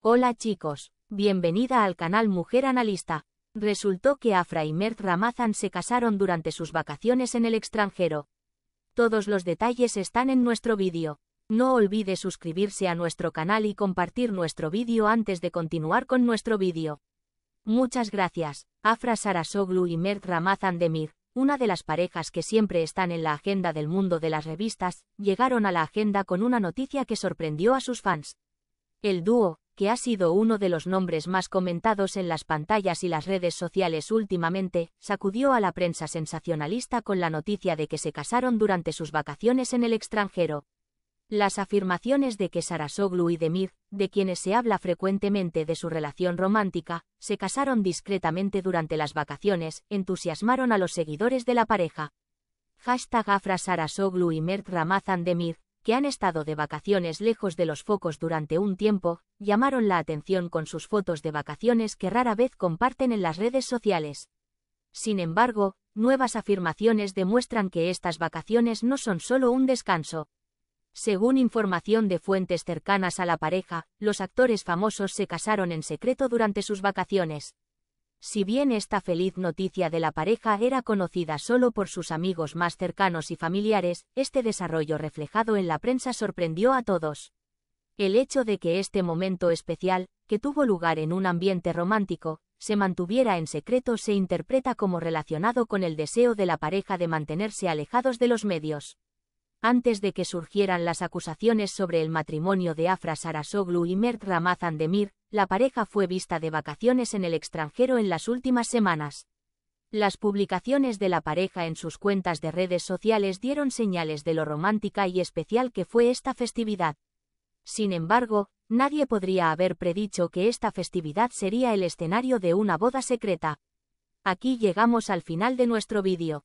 Hola chicos, bienvenida al canal Mujer Analista. Resultó que Afra y Mert Ramazan se casaron durante sus vacaciones en el extranjero. Todos los detalles están en nuestro vídeo. No olvide suscribirse a nuestro canal y compartir nuestro vídeo antes de continuar con nuestro vídeo. Muchas gracias, Afra Sarasoglu y Mert Ramazan Demir, una de las parejas que siempre están en la agenda del mundo de las revistas, llegaron a la agenda con una noticia que sorprendió a sus fans. El dúo, que ha sido uno de los nombres más comentados en las pantallas y las redes sociales últimamente, sacudió a la prensa sensacionalista con la noticia de que se casaron durante sus vacaciones en el extranjero. Las afirmaciones de que Sarasoglu y Demir, de quienes se habla frecuentemente de su relación romántica, se casaron discretamente durante las vacaciones, entusiasmaron a los seguidores de la pareja. Hashtag Afra Sarasoglu y Mert Ramazan Demir, han estado de vacaciones lejos de los focos durante un tiempo, llamaron la atención con sus fotos de vacaciones que rara vez comparten en las redes sociales. Sin embargo, nuevas afirmaciones demuestran que estas vacaciones no son solo un descanso. Según información de fuentes cercanas a la pareja, los actores famosos se casaron en secreto durante sus vacaciones. Si bien esta feliz noticia de la pareja era conocida solo por sus amigos más cercanos y familiares, este desarrollo reflejado en la prensa sorprendió a todos. El hecho de que este momento especial, que tuvo lugar en un ambiente romántico, se mantuviera en secreto se interpreta como relacionado con el deseo de la pareja de mantenerse alejados de los medios antes de que surgieran las acusaciones sobre el matrimonio de Afra Sarasoglu y Mert Demir, la pareja fue vista de vacaciones en el extranjero en las últimas semanas. Las publicaciones de la pareja en sus cuentas de redes sociales dieron señales de lo romántica y especial que fue esta festividad. Sin embargo, nadie podría haber predicho que esta festividad sería el escenario de una boda secreta. Aquí llegamos al final de nuestro vídeo.